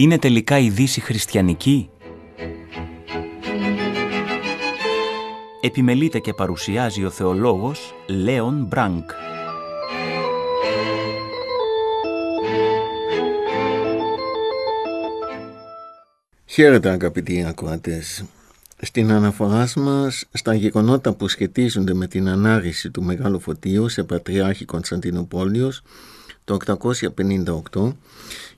Είναι τελικά η Δύση χριστιανική? Επιμελείται και παρουσιάζει ο θεολόγος Λέον Μπρανκ. Χαίρετε αγαπητοί ακροατές. Στην αναφορά μας στα γεγονότα που σχετίζονται με την ανάρρηση του Μεγάλου Φωτίου σε Πατριάρχη Κωνσταντινούπολιος το 858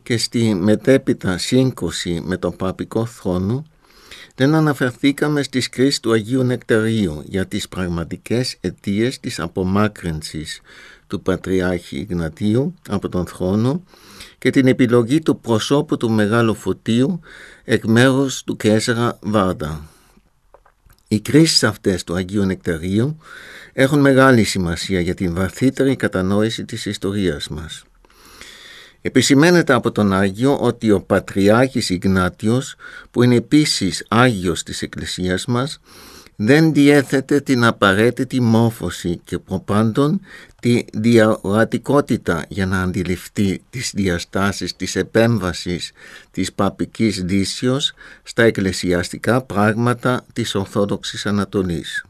και στη μετέπειτα σύγκρουση με τον παπικό θρόνο δεν αναφερθήκαμε στις κρίσεις του Αγίου Νεκταρίου για τις πραγματικές αιτίες της απομάκρυνσης του Πατριάρχη Ιγνατίου από τον θρόνο και την επιλογή του προσώπου του Μεγάλου Φωτίου εκ μέρους του Κέσσερα Βάρντα. Οι κρίσεις αυτές του Αγίου Νεκταρίου έχουν μεγάλη σημασία για την βαθύτερη κατανόηση της ιστορίας μας. Επισημαίνεται από τον Άγιο ότι ο Πατριάρχης Ιγνάτιος, που είναι επίσης Άγιος της Εκκλησίας μας, δεν διέθετε την απαραίτητη μόρφωση και προπάντων τη διαορατικότητα για να αντιληφθεί τις διαστάσεις της επέμβασης της παπικής δύσεως στα εκκλησιαστικά πράγματα της Ορθόδοξης Ανατολής.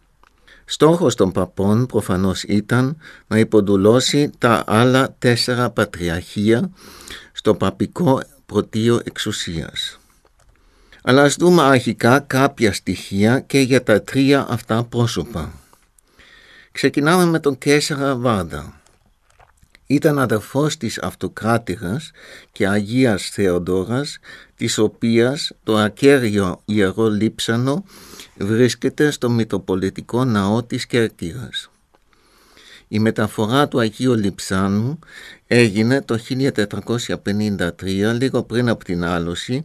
Στόχος των παπών προφανώς ήταν να υποδουλώσει τα άλλα τέσσερα πατριαρχία στο παπικό πρωτείο εξουσίας. Αλλά ας δούμε αρχικά κάποια στοιχεία και για τα τρία αυτά πρόσωπα. Ξεκινάμε με τον Κέσσαρα Βάρντα. Ήταν αδερφός της Αυτοκράτηρας και Αγίας Θεοδόρας, της οποίας το ακέραιο Ιερό Λείψανο βρίσκεται στο Μητροπολιτικό Ναό της Κέρκυρας. Η μεταφορά του Αγίου Λιψάνου έγινε το 1453, λίγο πριν από την άλωση,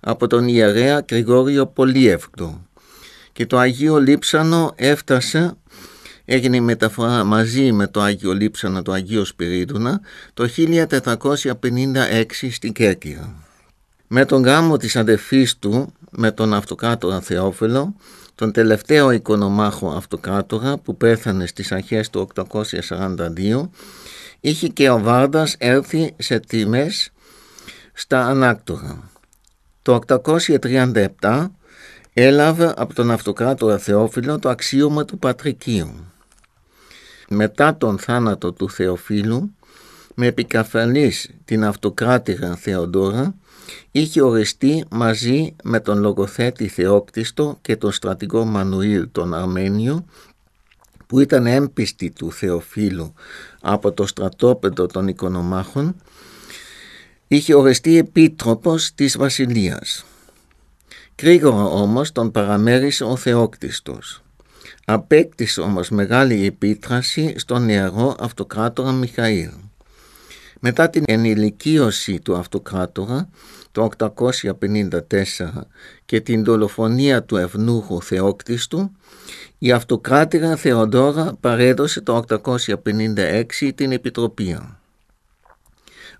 από τον ιερέα Γρηγόριο Πολίευκτο. Και το Αγίο Λίψανο έφτασε, έγινε η μεταφορά μαζί με το Άγιο Λίψανο, το Αγίο Σπυρίδουνα, το 1456 στην Κέρκυρα. Με τον γάμο της αδερφής του, με τον αυτοκράτορα Θεόφελο τον τελευταίο οικονομάχο αυτοκράτορα που πέθανε στις αρχές του 842 είχε και ο Βάρδας έρθει σε τιμές στα ανάκτορα. Το 837 έλαβε από τον αυτοκράτορα Θεόφιλο το αξίωμα του Πατρικίου. Μετά τον θάνατο του Θεοφίλου, με επικαφαλής την αυτοκράτηρα Θεοδώρα είχε οριστεί μαζί με τον λογοθέτη Θεόκτιστο και τον στρατηγό Μανουήλ τον Αρμένιο που ήταν έμπιστη του Θεοφίλου από το στρατόπεδο των οικονομάχων είχε οριστεί επίτροπος της βασιλείας. Γρήγορα όμως τον παραμέρισε ο Θεόκτιστος. Απέκτησε όμως μεγάλη επίτραση στον νεαρό αυτοκράτορα Μιχαήλ. Μετά την ενηλικίωση του αυτοκράτορα το 854 και την δολοφονία του ευνούχου Θεόκτιστου, η αυτοκράτηρα Θεοδόρα παρέδωσε το 856 την Επιτροπή.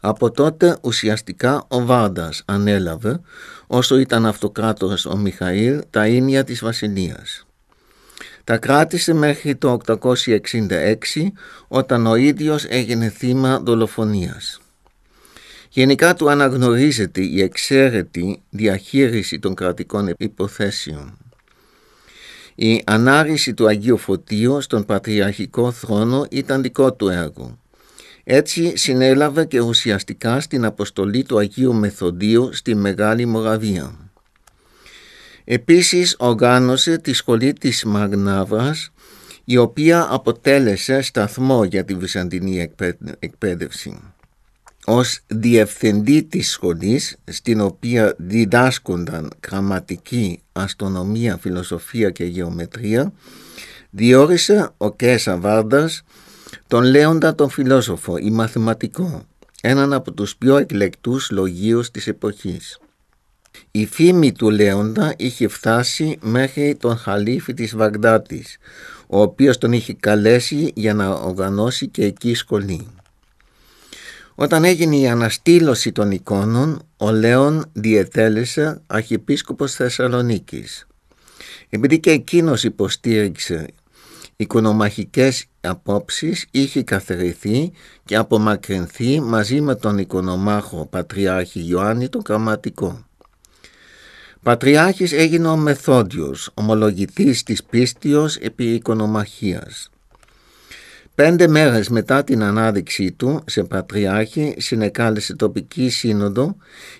Από τότε ουσιαστικά ο Βάρντας ανέλαβε, όσο ήταν αυτοκράτορας ο Μιχαήλ, τα ίνια της βασιλείας. Τα κράτησε μέχρι το 866 όταν ο ίδιος έγινε θύμα δολοφονίας. Γενικά του αναγνωρίζεται η εξαίρετη διαχείριση των κρατικών υποθέσεων. Η ανάρρηση του Αγίου Φωτίου στον Πατριαρχικό Θρόνο ήταν δικό του έργο. Έτσι συνέλαβε και ουσιαστικά στην αποστολή του Αγίου Μεθοδίου στη Μεγάλη Μοραβία. Επίσης οργάνωσε τη σχολή της Μαγνάβας, η οποία αποτέλεσε σταθμό για τη Βυζαντινή εκπαίδευση. Ως διευθυντή της σχολής, στην οποία διδάσκονταν γραμματική, αστρονομία, φιλοσοφία και γεωμετρία, διόρισε ο Κέσα Βάρντας τον Λέοντα τον φιλόσοφο, η μαθηματικό, έναν από τους πιο εκλεκτούς λογίους της εποχής. Η φήμη του Λέοντα είχε φτάσει μέχρι τον χαλίφη της Βαγδάτης, ο οποίος τον είχε καλέσει για να οργανώσει και εκεί σχολή. Όταν έγινε η αναστήλωση των εικόνων, ο Λέον διετέλεσε αρχιεπίσκοπος Θεσσαλονίκης. Επειδή και εκείνος υποστήριξε οικονομαχικές απόψεις, είχε καθαιρεθεί και απομακρυνθεί μαζί με τον οικονομάχο Πατριάρχη Ιωάννη τον Καματικό. Πατριάρχης έγινε ο Μεθόδιος, ομολογητής της πίστιος επί οικονομαχίας. Πέντε μέρες μετά την ανάδειξή του σε Πατριάρχη συνεκάλεσε τοπική σύνοδο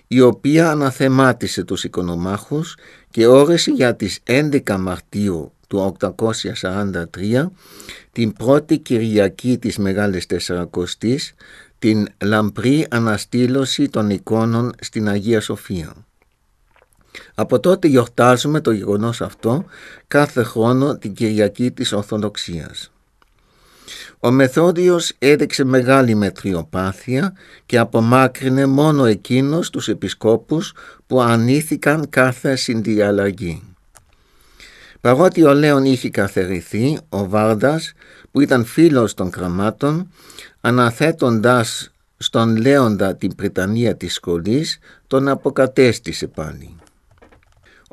η οποία αναθεμάτισε τους οικονομάχους και όρεσε για τις 11 Μαρτίου του 843 την πρώτη Κυριακή της Μεγάλης Τεσσαρακοστής την λαμπρή αναστήλωση των εικόνων στην Αγία Σοφία. Από τότε γιορτάζουμε το γεγονός αυτό κάθε χρόνο την Κυριακή της Ορθοδοξίας. Ο Μεθόδιος έδειξε μεγάλη μετριοπάθεια και απομάκρυνε μόνο εκείνος τους επισκόπους που ανήθηκαν κάθε συνδιαλλαγή. Παρότι ο Λέων είχε καθερηθεί, ο Βάρδας, που ήταν φίλος των κραμάτων, αναθέτοντας στον Λέοντα την πριτανία της σχολής, τον αποκατέστησε πάλι.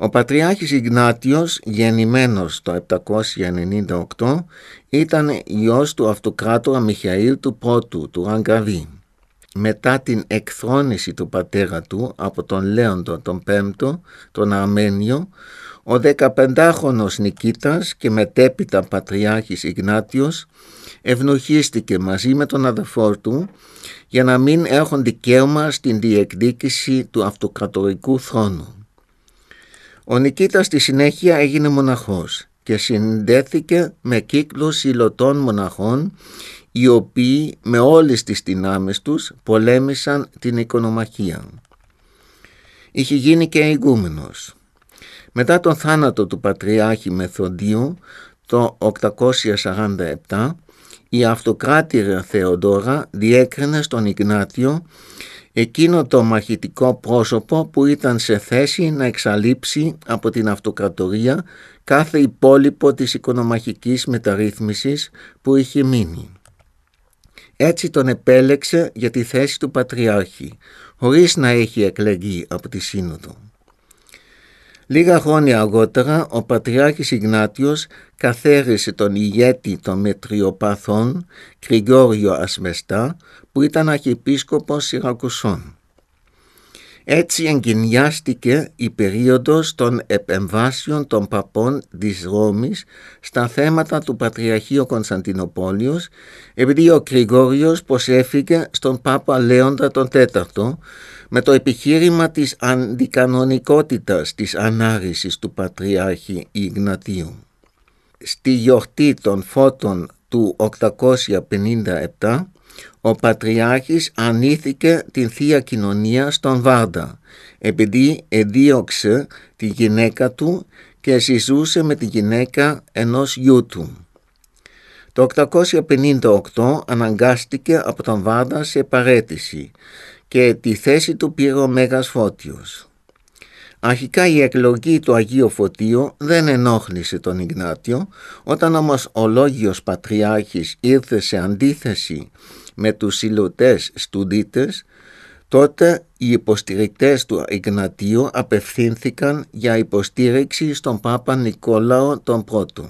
Ο Πατριάρχης Ιγνάτιος, γεννημένος το 798, ήταν γιος του αυτοκράτορα Μιχαήλ του Πρώτου, του Ραγκαβή. Μετά την εκθρόνηση του πατέρα του από τον Λέοντο τον Πέμπτο, τον Αρμένιο, ο 15χρονος Νικήτας και μετέπειτα Πατριάρχης Ιγνάτιος ευνοχίστηκε μαζί με τον αδερφό του για να μην έχουν δικαίωμα στην διεκδίκηση του αυτοκρατορικού θρόνου. Ο Νικήτας στη συνέχεια έγινε μοναχός και συνδέθηκε με κύκλους υλωτών μοναχών οι οποίοι με όλες τις δυνάμεις τους πολέμησαν την οικονομαχία. Είχε γίνει και ηγούμενος. Μετά τον θάνατο του Πατριάρχη Μεθοντίου το 847 η αυτοκράτηρα Θεοδόρα διέκρινε στον Ιγνάτιο εκείνο το μαχητικό πρόσωπο που ήταν σε θέση να εξαλείψει από την αυτοκρατορία κάθε υπόλοιπο της οικονομαχικής μεταρρύθμισης που είχε μείνει. Έτσι τον επέλεξε για τη θέση του Πατριάρχη, χωρίς να έχει εκλεγεί από τη Σύνοδο. Λίγα χρόνια αργότερα, ο Πατριάρχης Ιγνάτιος καθέρισε τον ηγέτη των μετριοπαθών, Κρυγόριο Ασμεστά, που ήταν αρχιεπίσκοπος Σιρακουσών. Έτσι εγκαινιάστηκε η περίοδος των επεμβάσεων των παπών της Ρώμης στα θέματα του Πατριαρχείου Κωνσταντινούπολης επειδή ο Κρηγόριος προσέφηκε στον Πάπα Λέοντα τον Τέταρτο με το επιχείρημα της αντικανονικότητας της ανάρρησης του Πατριάρχη Ιγνατίου. Στη γιορτή των φώτων του 857 ο Πατριάρχης ανήθηκε την Θεία Κοινωνία στον Βάρντα επειδή εδίωξε τη γυναίκα του και συζούσε με τη γυναίκα ενός γιού του. Το 858 αναγκάστηκε από τον Βάρντα σε παρέτηση και τη θέση του πήρε ο Μέγας Φώτιος. Αρχικά η εκλογή του Αγίου Φωτίου δεν ενόχλησε τον Ιγνάτιο, όταν όμως ο Λόγιος Πατριάρχης ήρθε σε αντίθεση με τους συλλωτές στουδίτες, τότε οι υποστηρικτές του Ιγνατίου απευθύνθηκαν για υποστήριξη στον Πάπα Νικόλαο τον Πρώτο.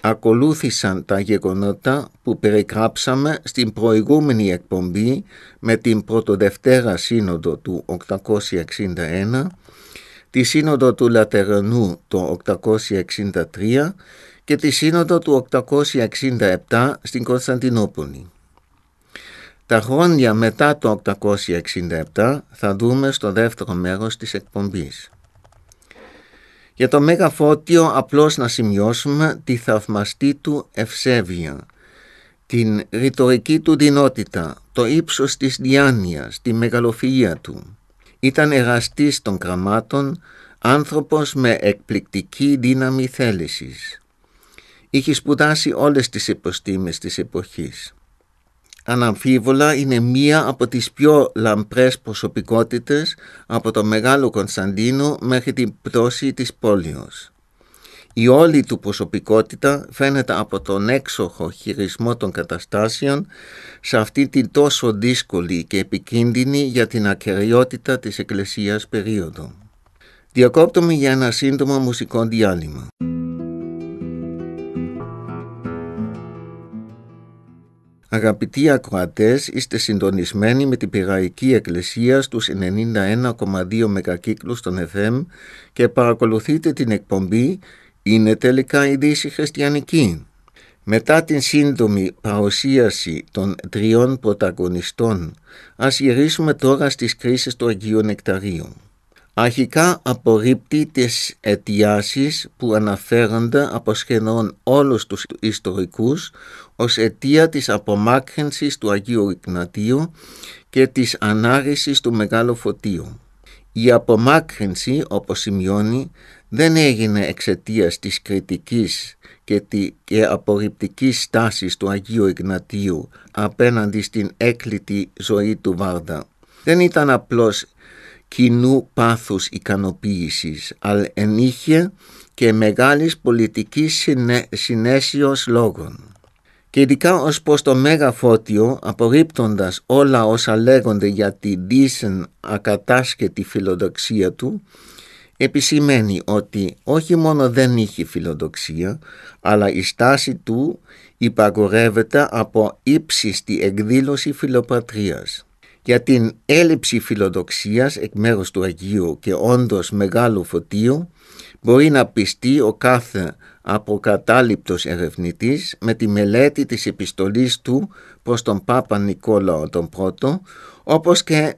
Ακολούθησαν τα γεγονότα που περιγράψαμε στην προηγούμενη εκπομπή με την Πρωτοδευτέρα Σύνοδο του 861, τη Σύνοδο του Λατερανού το 863 και τη σύνοδο του 867 στην Κωνσταντινούπολη. Τα χρόνια μετά το 867 θα δούμε στο δεύτερο μέρος της εκπομπής. Για το Μέγα Φώτιο απλώς να σημειώσουμε τη θαυμαστή του ευσέβεια, την ρητορική του δυνότητα, το ύψος της διάνοιας, τη μεγαλοφιλία του. Ήταν εραστής των κραμάτων, άνθρωπος με εκπληκτική δύναμη θέλησης. Είχε σπουδάσει όλες τις υποστήμες της εποχής. Αναμφίβολα είναι μία από τις πιο λαμπρές προσωπικότητες από τον Μεγάλο Κωνσταντίνο μέχρι την πτώση της πόλεως. Η όλη του προσωπικότητα φαίνεται από τον έξοχο χειρισμό των καταστάσεων σε αυτή την τόσο δύσκολη και επικίνδυνη για την ακεριότητα της Εκκλησίας περίοδο. Διακόπτουμε για ένα σύντομο μουσικό διάλειμμα. Αγαπητοί ακροατές, είστε συντονισμένοι με την Πυραϊκή Εκκλησία στους 91,2 μεγακύκλους των ΕΦΕΜ και παρακολουθείτε την εκπομπή «Είναι τελικά η Δύση Χριστιανική». Μετά την σύντομη παρουσίαση των τριών πρωταγωνιστών, ας γυρίσουμε τώρα στις κρίσεις του Αγίου Νεκταρίου αρχικά απορρίπτει τις αιτιάσεις που αναφέρονται από σχεδόν όλους τους ιστορικούς ως αιτία της απομάκρυνσης του Αγίου Ιγνατίου και της ανάρρησης του Μεγάλου Φωτίου. Η απομάκρυνση, όπως σημειώνει, δεν έγινε εξαιτίας της κριτικής και, απορριπτικής στάσης στάσης του Αγίου Ιγνατίου απέναντι στην έκλητη ζωή του Βάρδα. Δεν ήταν απλώς κοινού πάθους ικανοποίησης, αλλά ενήχε και μεγάλης πολιτικής συνέ, συνέσιος λόγων. Και ειδικά ως πως το Μέγα Φώτιο, απορρίπτοντας όλα όσα λέγονται για τη δίσεν ακατάσχετη φιλοδοξία του, επισημαίνει ότι όχι μόνο δεν είχε φιλοδοξία, αλλά η στάση του υπαγορεύεται από ύψιστη εκδήλωση φιλοπατρίας για την έλλειψη φιλοδοξίας εκ μέρους του Αγίου και όντως μεγάλου φωτίου μπορεί να πιστεί ο κάθε αποκατάληπτος ερευνητής με τη μελέτη της επιστολής του προς τον Πάπα Νικόλαο τον Πρώτο όπως και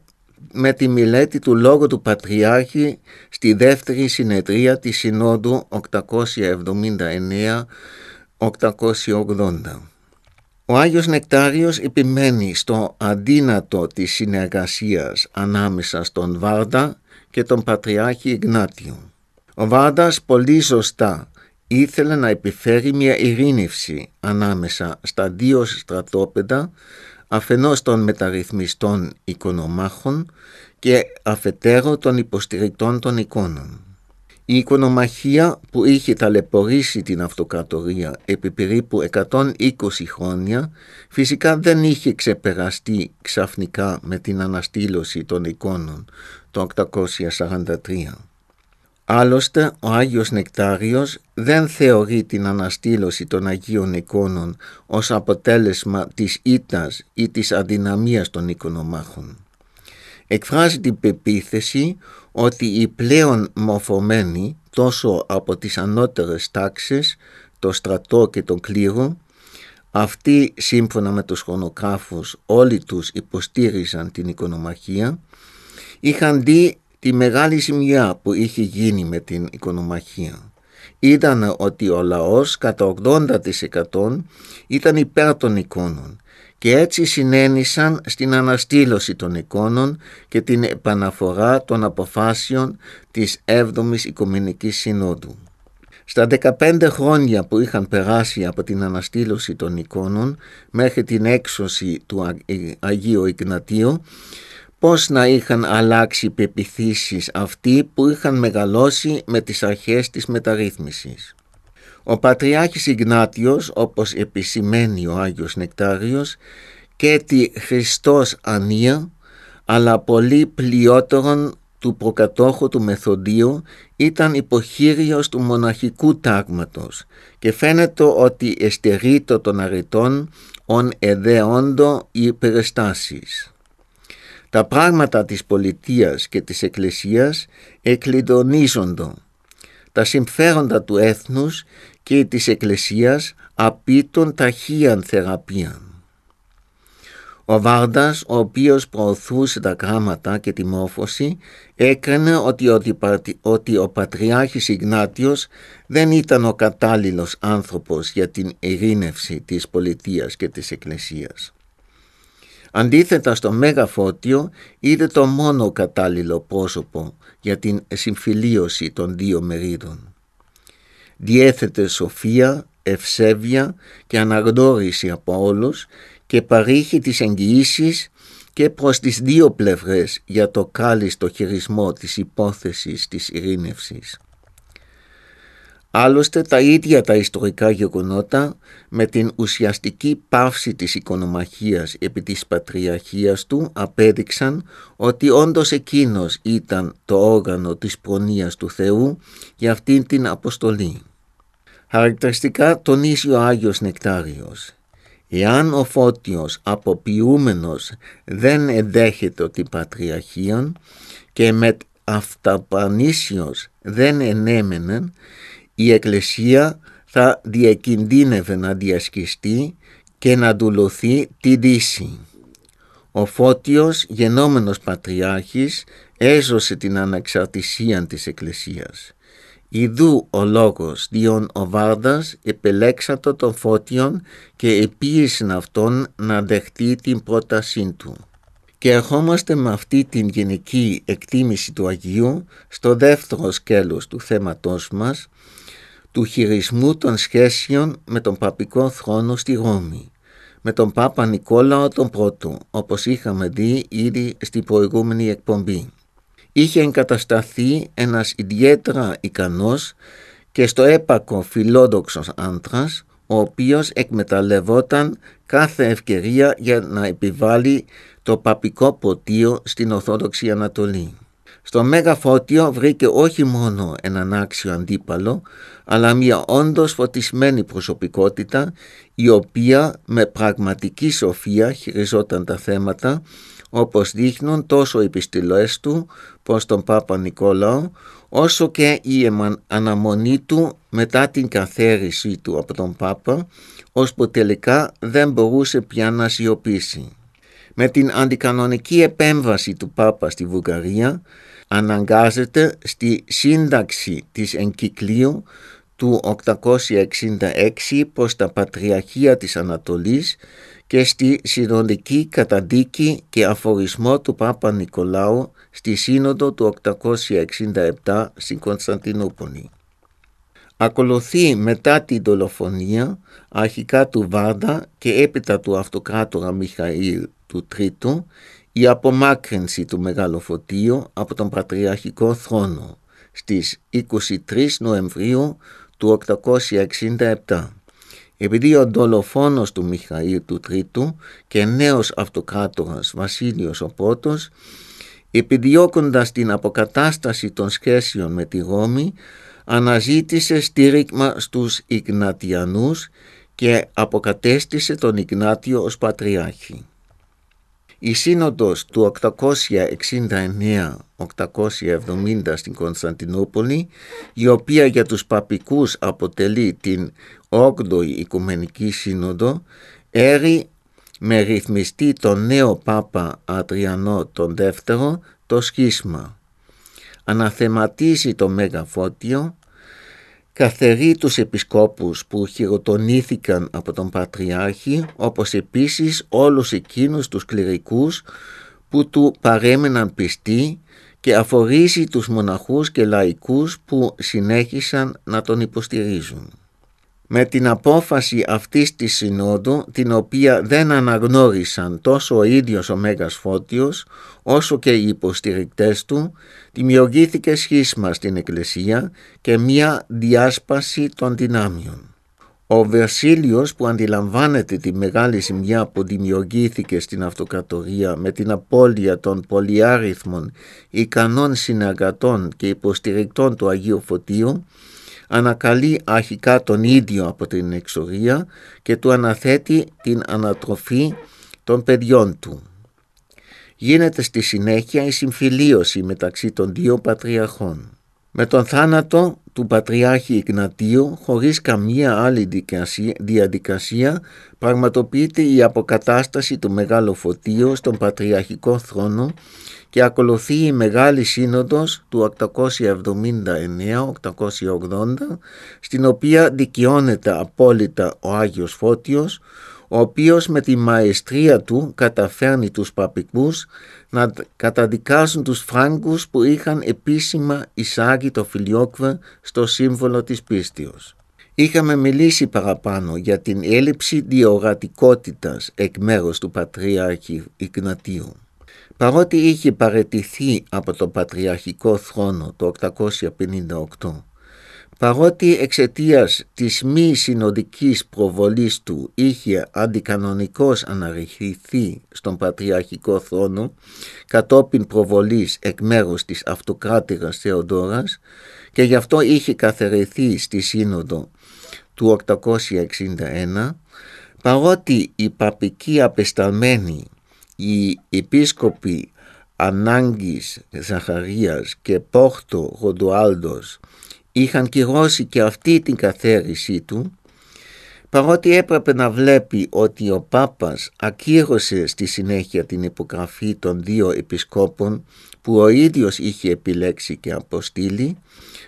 με τη μελέτη του Λόγου του Πατριάρχη στη δεύτερη συνεδρία της Συνόδου 879-880. Ο Άγιος Νεκτάριος επιμένει στο αντίνατο της συνεργασίας ανάμεσα στον Βάρδα και τον Πατριάρχη Ιγνάτιο. Ο Βάρδας πολύ ζωστά ήθελε να επιφέρει μια ειρήνευση ανάμεσα στα δύο στρατόπεδα αφενός των μεταρρυθμιστών οικονομάχων και αφετέρου των υποστηρικτών των εικόνων. Η οικονομαχία που είχε ταλαιπωρήσει την αυτοκρατορία επί περίπου 120 χρόνια φυσικά δεν είχε ξεπεραστεί ξαφνικά με την αναστήλωση των εικόνων το 843. Άλλωστε ο Άγιος Νεκτάριος δεν θεωρεί την αναστήλωση των Αγίων εικόνων ως αποτέλεσμα της ήττας ή της αδυναμίας των οικονομάχων. Εκφράζει την πεποίθηση ότι οι πλέον μορφωμένοι τόσο από τις ανώτερες τάξεις, το στρατό και τον κλήρο, αυτοί σύμφωνα με τους χρονοκράφους όλοι τους υποστήριζαν την οικονομαχία, είχαν δει τη μεγάλη ζημιά που είχε γίνει με την οικονομαχία. Ήταν ότι ο λαός κατά 80% ήταν υπέρ των εικόνων και έτσι συνένισαν στην αναστήλωση των εικόνων και την επαναφορά των αποφάσεων της 7ης Οικουμενικής Συνόδου. Στα 15 χρόνια που είχαν περάσει από την αναστήλωση των εικόνων μέχρι την έξωση του ε, Αγίου Ιγνατίου, πώς να είχαν αλλάξει πεπιθήσεις αυτοί που είχαν μεγαλώσει με τις αρχές της μεταρρύθμισης. Ο Πατριάρχης Ιγνάτιος, όπως επισημαίνει ο Άγιος Νεκτάριος, και τη Χριστός Ανία, αλλά πολύ πλειότερον του προκατόχου του Μεθοδίου ήταν υποχείριος του μοναχικού τάγματος και φαίνεται ότι εστερείτο των αρετών ον εδέοντο οι περιστάσεις. Τα πράγματα της πολιτείας και της εκκλησίας εκλειδονίζοντο. Τα συμφέροντα του έθνους και της Εκκλησίας απίτων ταχείαν θεραπείαν. Ο Βάρντας, ο οποίος προωθούσε τα γράμματα και τη μόρφωση, έκανε ότι, ότι ο Πατριάρχης Ιγνάτιος δεν ήταν ο κατάλληλος άνθρωπος για την ειρήνευση της πολιτείας και της Εκκλησίας. Αντίθετα στο Μέγα Φώτιο είδε το μόνο κατάλληλο πρόσωπο για την συμφιλίωση των δύο μερίδων διέθετε σοφία, ευσέβεια και αναγνώριση από όλους και παρήχει τις εγγυήσεις και προς τις δύο πλευρές για το κάλλιστο χειρισμό της υπόθεσης της ειρήνευσης. Άλλωστε τα ίδια τα ιστορικά γεγονότα με την ουσιαστική πάυση της οικονομαχίας επί της πατριαρχίας του απέδειξαν ότι όντως εκείνος ήταν το όργανο της προνοίας του Θεού για αυτήν την αποστολή. Χαρακτηριστικά τονίζει ο Άγιος Νεκτάριος. Εάν ο Φώτιος αποποιούμενος δεν εντέχεται την Πατριαρχία και με αυταπανήσιος δεν ενέμενε, η Εκκλησία θα διακινδύνευε να διασκιστεί και να δουλωθεί τη Δύση. Ο Φώτιος, γενόμενος Πατριάρχης, έζωσε την ανεξαρτησία της Εκκλησίας. Ιδού ο λόγος διόν ο Βάρδας επελέξατο των φώτιων και επίεσιν αυτόν να δεχτεί την πρότασή του. Και ερχόμαστε με αυτή την γενική εκτίμηση του Αγίου στο δεύτερο σκέλος του θέματός μας, του χειρισμού των σχέσεων με τον παπικό θρόνο στη Ρώμη, με τον Πάπα Νικόλαο τον Πρώτο, όπως είχαμε δει ήδη στην προηγούμενη εκπομπή είχε εγκατασταθεί ένας ιδιαίτερα ικανός και στο έπακο φιλόδοξος άντρας, ο οποίος εκμεταλλευόταν κάθε ευκαιρία για να επιβάλλει το παπικό ποτίο στην Ορθόδοξη Ανατολή. Στο Μέγα Φώτιο βρήκε όχι μόνο έναν άξιο αντίπαλο, αλλά μια όντως φωτισμένη προσωπικότητα, η οποία με πραγματική σοφία χειριζόταν τα θέματα όπως δείχνουν τόσο οι του προς τον Πάπα Νικόλαο, όσο και η αναμονή του μετά την καθαίρεσή του από τον Πάπα, ώσπου τελικά δεν μπορούσε πια να σιωπήσει. Με την αντικανονική επέμβαση του Πάπα στη Βουλγαρία, αναγκάζεται στη σύνταξη της εγκυκλίου του 866 προς τα Πατριαρχία της Ανατολής και στη συνοδική καταδίκη και αφορισμό του Πάπα Νικολάου στη Σύνοδο του 867 στην Κωνσταντινούπολη. Ακολουθεί μετά τη δολοφονία αρχικά του Βάρδα και έπειτα του αυτοκράτορα Μιχαήλ του Τρίτου η απομάκρυνση του Μεγάλου Φωτίου από τον Πατριαρχικό Θρόνο στις 23 Νοεμβρίου του 867. Επειδή ο δολοφόνος του Μιχαήλ του Τρίτου και νέος αυτοκράτορας Βασίλειος ο Πρώτος, επιδιώκοντας την αποκατάσταση των σχέσεων με τη Ρώμη, αναζήτησε στήριγμα στους Ιγνατιανούς και αποκατέστησε τον Ιγνάτιος ως Πατριάρχη. Η σύνοδος του 869-870 στην Κωνσταντινούπολη, η οποία για τους παπικούς αποτελεί την 8η Οικουμενική Σύνοδο, έρει με ρυθμιστή τον νέο Πάπα Ατριανό τον δεύτερο το σχίσμα. Αναθεματίζει το Μέγα Φώτιο καθερεί τους επισκόπους που χειροτονήθηκαν από τον Πατριάρχη, όπως επίσης όλους εκείνους τους κληρικούς που του παρέμεναν πιστοί και αφορίζει τους μοναχούς και λαϊκούς που συνέχισαν να τον υποστηρίζουν με την απόφαση αυτής της συνόδου, την οποία δεν αναγνώρισαν τόσο ο ίδιος ο Μέγας Φώτιος, όσο και οι υποστηρικτές του, δημιουργήθηκε σχίσμα στην Εκκλησία και μία διάσπαση των δυνάμειων. Ο Βερσίλιος που αντιλαμβάνεται τη μεγάλη ζημιά που δημιουργήθηκε στην αυτοκρατορία με την απώλεια των πολυάριθμων ικανών συνεργατών και υποστηρικτών του Αγίου Φωτίου, ανακαλεί αρχικά τον ίδιο από την εξορία και του αναθέτει την ανατροφή των παιδιών του. Γίνεται στη συνέχεια η συμφιλίωση μεταξύ των δύο πατριαρχών. Με τον θάνατο του Πατριάρχη Ιγνατίου χωρίς καμία άλλη διαδικασία πραγματοποιείται η αποκατάσταση του Μεγάλου Φωτίου στον Πατριαρχικό Θρόνο και ακολουθεί η Μεγάλη Σύνοδος του 879-880 στην οποία δικαιώνεται απόλυτα ο Άγιος Φώτιος ο οποίος με τη μαεστρία του καταφέρνει τους παπικούς να καταδικάσουν τους Φράγκους που είχαν επίσημα εισάγει το φιλιόκβε στο σύμβολο της πίστης. Είχαμε μιλήσει παραπάνω για την έλλειψη διορατικότητας εκ μέρους του Πατρίαρχη Ιγνατίου. Παρότι είχε παρετηθεί από το Πατριαρχικό θρόνο το 858 Παρότι εξαιτίας της μη συνοδικής προβολής του είχε αντικανονικώς αναρριχθεί στον Πατριαρχικό θρόνο κατόπιν προβολής εκ μέρους της αυτοκράτηρα Θεοδόρα και γι' αυτό είχε καθαιρεθεί στη Σύνοδο του 861, παρότι οι παπικοί απεσταλμένοι, οι επίσκοποι Ανάγκης Ζαχαρίας και Πόχτο Ροντοάλντος είχαν κυρώσει και αυτή την καθαίρισή του, παρότι έπρεπε να βλέπει ότι ο Πάπας ακύρωσε στη συνέχεια την υπογραφή των δύο επισκόπων που ο ίδιος είχε επιλέξει και αποστείλει,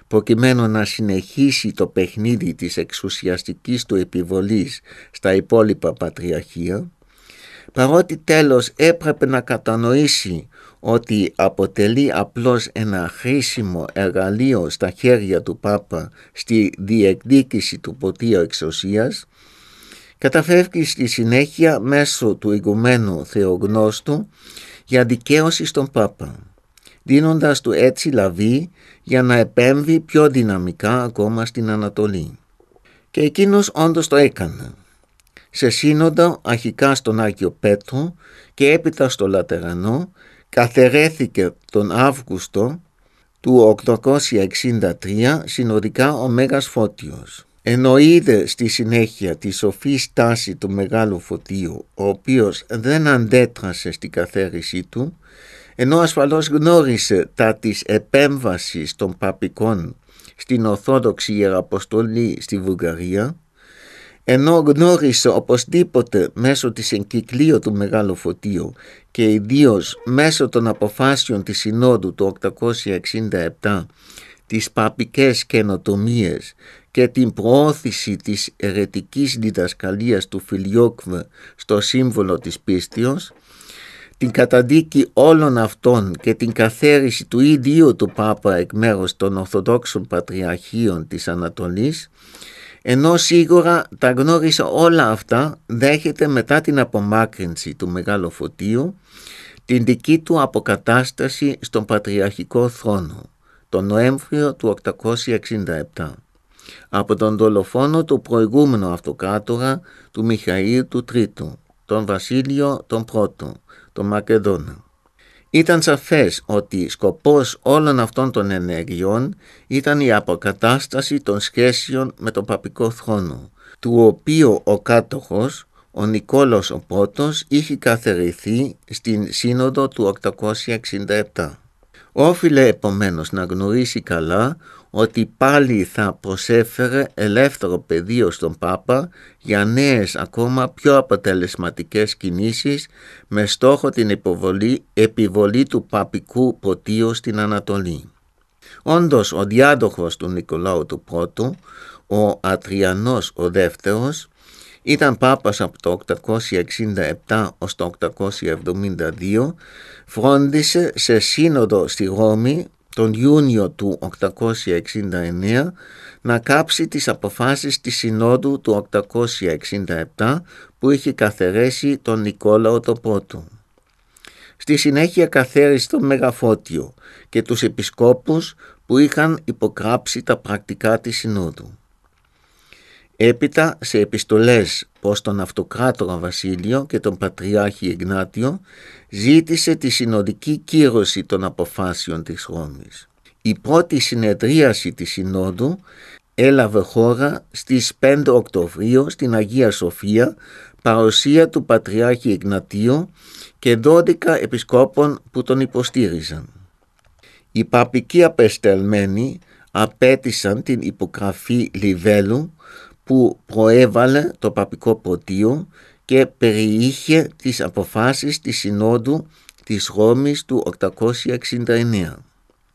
προκειμένου να συνεχίσει το παιχνίδι της εξουσιαστικής του επιβολής στα υπόλοιπα πατριαρχία, παρότι τέλος έπρεπε να κατανοήσει ότι αποτελεί απλώς ένα χρήσιμο εργαλείο στα χέρια του Πάπα στη διεκδίκηση του ποτίου εξουσίας, καταφεύγει στη συνέχεια μέσω του ηγουμένου θεογνώστου για δικαίωση στον Πάπα, δίνοντας του έτσι λαβή για να επέμβει πιο δυναμικά ακόμα στην Ανατολή. Και εκείνος όντως το έκανε, σε σύνοδο αρχικά στον Άγιο Πέτρο και έπειτα στο Λατερανό καθερέθηκε τον Αύγουστο του 863 συνοδικά ο Μέγας Φώτιος. Ενώ στη συνέχεια τη σοφή στάση του μεγάλου φωτίου, ο οποίος δεν αντέτρασε στην καθέρισή του, ενώ ασφαλώς γνώρισε τα της επέμβασης των παπικών στην Ορθόδοξη Ιεραποστολή στη Βουλγαρία, ενώ γνώρισε οπωσδήποτε μέσω της εγκυκλίου του Μεγάλου Φωτίου και ιδίως μέσω των αποφάσεων της Συνόδου του 867 τις παπικές καινοτομίες και την προώθηση της ερετικής διδασκαλίας του Φιλιόκβε στο σύμβολο της πίστης, την καταδίκη όλων αυτών και την καθαίρεση του ίδιου του Πάπα εκ μέρους των Ορθοδόξων Πατριαρχείων της Ανατολής, ενώ σίγουρα τα γνώρισε όλα αυτά, δέχεται μετά την απομάκρυνση του Μεγάλου Φωτίου την δική του αποκατάσταση στον Πατριαρχικό Θρόνο τον Νοέμβριο του 867 από τον δολοφόνο του προηγούμενου αυτοκράτορα του Μιχαήλ του Τρίτου, τον Βασίλειο τον Πρώτο, τον Μακεδόνα. Ήταν σαφές ότι σκοπός όλων αυτών των ενέργειών ήταν η αποκατάσταση των σχέσεων με τον παπικό θρόνο, του οποίου ο κάτοχος, ο Νικόλος ο Πότος, είχε καθερηθεί στην σύνοδο του 867. Όφιλε επομένως να γνωρίσει καλά ότι πάλι θα προσέφερε ελεύθερο πεδίο στον Πάπα για νέες ακόμα πιο αποτελεσματικές κινήσεις με στόχο την υποβολή, επιβολή του παπικού ποτίου στην Ανατολή. Όντως ο διάδοχος του Νικολάου του Πρώτου, ο Ατριανός ο Δεύτερος, ήταν πάπας από το 867 ως το 872, φρόντισε σε σύνοδο στη Ρώμη τον Ιούνιο του 869 να κάψει τις αποφάσεις της Συνόδου του 867 που είχε καθαιρέσει τον Νικόλαο το Πότο. Στη συνέχεια καθαίρεσε τον Μεγαφώτιο και τους επισκόπους που είχαν υποκράψει τα πρακτικά της Συνόδου. Έπειτα σε επιστολές προς τον Αυτοκράτορα Βασίλειο και τον Πατριάρχη Εγνάτιο ζήτησε τη συνοδική κύρωση των αποφάσεων της Ρώμης. Η πρώτη συνεδρίαση της Συνόδου έλαβε χώρα στις 5 Οκτωβρίου στην Αγία Σοφία παρουσία του Πατριάρχη Εγνατίου και 12 επισκόπων που τον υποστήριζαν. Οι παπικοί Απεστελμένοι απέτησαν την υπογραφή Λιβέλου που προέβαλε το παπικό ποτίο και περιείχε τις αποφάσεις της Συνόδου της Ρώμης του 869.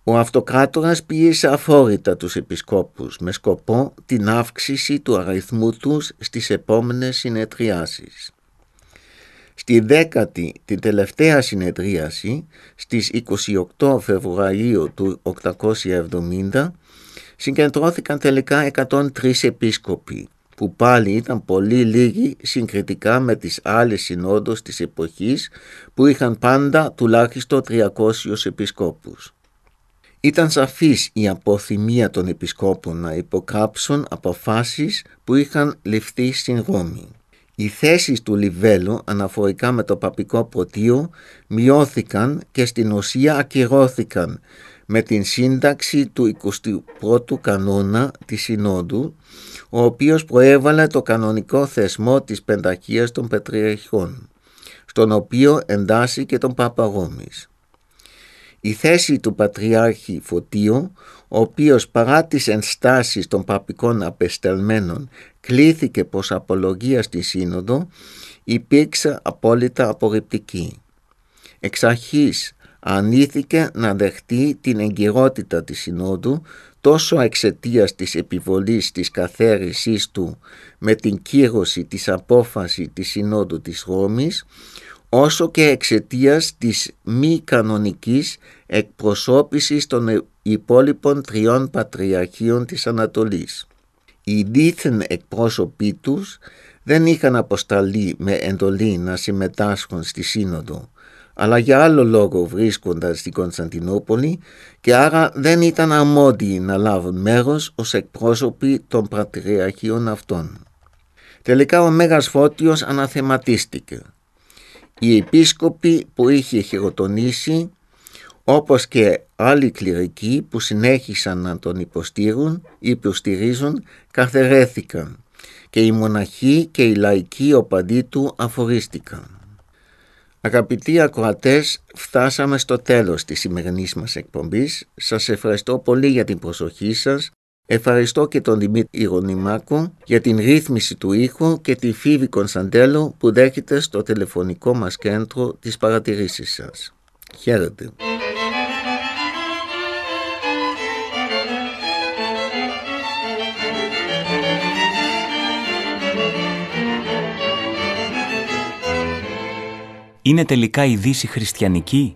Ο αυτοκράτορας πίεσε αφόρητα τους επισκόπους με σκοπό την αύξηση του αριθμού τους στις επόμενες συνετριάσεις. Στη δέκατη την τελευταία συνεδρίαση στις 28 Φεβρουαρίου του 870 συγκεντρώθηκαν τελικά 103 επίσκοποι που πάλι ήταν πολύ λίγοι συγκριτικά με τις άλλες συνόδους της εποχής που είχαν πάντα τουλάχιστον 300 επισκόπους. Ήταν σαφής η αποθυμία των επισκόπων να υποκάψουν αποφάσεις που είχαν ληφθεί στην Ρώμη. Οι θέσεις του Λιβέλου αναφορικά με το παπικό ποτίο μειώθηκαν και στην ουσία ακυρώθηκαν με την σύνταξη του 21ου κανόνα της Συνόδου, ο οποίος προέβαλε το κανονικό θεσμό της πενταχίας των Πετριαρχών, στον οποίο εντάσσει και τον Παπαγόμης. Η θέση του Πατριάρχη Φωτίου, ο οποίος παρά τις ενστάσεις των παπικών απεσταλμένων κλήθηκε προς απολογία στη Σύνοδο, υπήρξε απόλυτα απορριπτική. Εξ αρχής ανήθηκε να δεχτεί την εγκυρότητα της Συνόδου τόσο εξαιτίας της επιβολής της καθαίρεσής του με την κύρωση της απόφαση της Συνόδου της Ρώμης, όσο και εξαιτίας της μη κανονικής εκπροσώπησης των υπόλοιπων τριών πατριαρχείων της Ανατολής. Οι δίθεν εκπρόσωποι τους δεν είχαν αποσταλεί με εντολή να συμμετάσχουν στη Σύνοδο αλλά για άλλο λόγο βρίσκονταν στην Κωνσταντινούπολη και άρα δεν ήταν αρμόδιοι να λάβουν μέρος ως εκπρόσωποι των πατριαρχείων αυτών. Τελικά ο Μέγας Φώτιος αναθεματίστηκε. Οι επίσκοποι που είχε χειροτονήσει, όπως και άλλοι κληρικοί που συνέχισαν να τον υποστήρουν ή υποστηρίζουν, καθερέθηκαν και οι μοναχοί και οι λαϊκοί οπαδοί του αφορίστηκαν. Αγαπητοί ακροατές, φτάσαμε στο τέλος της σημερινής μας εκπομπής. Σας ευχαριστώ πολύ για την προσοχή σας. Ευχαριστώ και τον Δημήτρη Ιρονιμάκο για την ρύθμιση του ήχου και τη Φίβη Κωνσταντέλο που δέχεται στο τηλεφωνικό μας κέντρο της παρατηρήσεις σας. Χαίρετε. είναι τελικά η Δύση χριστιανική.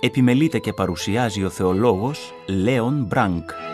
Επιμελείται και παρουσιάζει ο θεολόγος Λέον Μπρανκ.